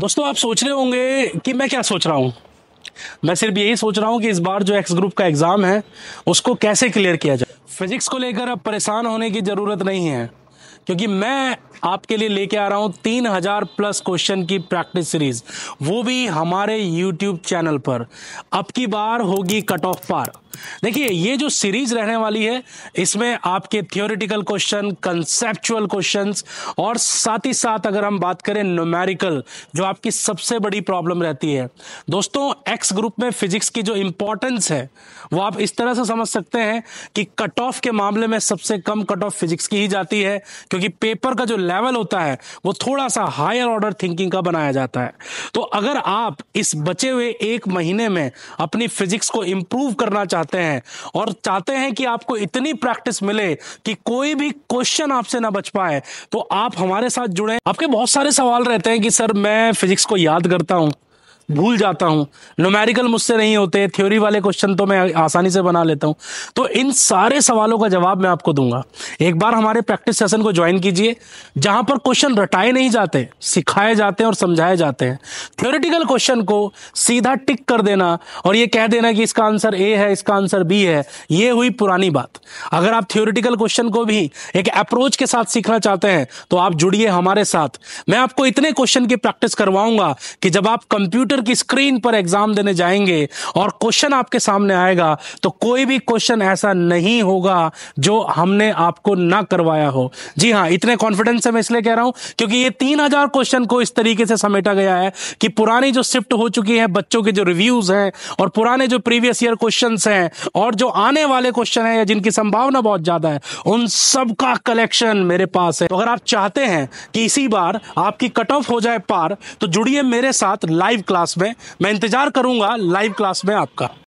दोस्तों आप सोच रहे होंगे कि मैं क्या सोच रहा हूँ मैं सिर्फ यही सोच रहा हूँ कि इस बार जो एक्स ग्रुप का एग्ज़ाम है उसको कैसे क्लियर किया जाए फिज़िक्स को लेकर अब परेशान होने की ज़रूरत नहीं है क्योंकि मैं आपके लिए लेके आ रहा हूं तीन हजार प्लस क्वेश्चन की प्रैक्टिस सीरीज वो भी हमारे यूट्यूब चैनल पर अब की बार होगी कट ऑफ पार देखिए ये जो सीरीज रहने वाली है इसमें आपके थियोरिटिकल क्वेश्चन कंसेप्चुअल क्वेश्चन और साथ ही साथ अगर हम बात करें न्यूमेरिकल जो आपकी सबसे बड़ी प्रॉब्लम रहती है दोस्तों एक्स ग्रुप में फिजिक्स की जो इंपॉर्टेंस है वो आप इस तरह से समझ सकते हैं कि कट ऑफ के मामले में सबसे कम कट ऑफ फिजिक्स की ही जाती है क्योंकि पेपर का जो लेवल होता है वो थोड़ा सा हायर ऑर्डर थिंकिंग का बनाया जाता है तो अगर आप इस बचे हुए एक महीने में अपनी फिजिक्स को इम्प्रूव करना चाहते हैं और चाहते हैं कि आपको इतनी प्रैक्टिस मिले कि कोई भी क्वेश्चन आपसे ना बच पाए तो आप हमारे साथ जुड़े आपके बहुत सारे सवाल रहते हैं कि सर मैं फिजिक्स को याद करता हूँ भूल जाता हूँ नोमेरिकल मुझसे नहीं होते थ्योरी वाले क्वेश्चन तो मैं आसानी से बना लेता हूँ तो इन सारे सवालों का जवाब मैं आपको दूंगा एक बार हमारे प्रैक्टिस सेशन को ज्वाइन कीजिए जहाँ पर क्वेश्चन रटाए नहीं जाते सिखाए जाते हैं और समझाए जाते हैं थ्योरेटिकल क्वेश्चन को सीधा टिक कर देना और ये कह देना कि इसका आंसर ए है इसका आंसर बी है ये हुई पुरानी बात अगर आप थियोरिटिकल क्वेश्चन को भी एक अप्रोच के साथ सीखना चाहते हैं तो आप जुड़िए हमारे साथ मैं आपको इतने क्वेश्चन की प्रैक्टिस करवाऊंगा कि जब आप कंप्यूटर की स्क्रीन पर एग्जाम देने जाएंगे और क्वेश्चन आपके सामने आएगा तो कोई भी क्वेश्चन ऐसा नहीं होगा जो हमने आपको ना करवाया हो जी हाँ इतने कॉन्फिडेंस से मैं इसलिए कह रहा हूं क्योंकि ये तीन क्वेश्चन को इस तरीके से समेटा गया है कि पुरानी जो शिफ्ट हो चुकी है बच्चों के जो रिव्यूज हैं और पुराने जो प्रीवियस ईयर क्वेश्चन हैं और जो आने वाले क्वेश्चन हैं या जिनकी संभावना बहुत ज़्यादा है उन सब का कलेक्शन मेरे पास है तो अगर आप चाहते हैं कि इसी बार आपकी कट ऑफ हो जाए पार तो जुड़िए मेरे साथ लाइव क्लास में मैं इंतज़ार करूंगा लाइव क्लास में आपका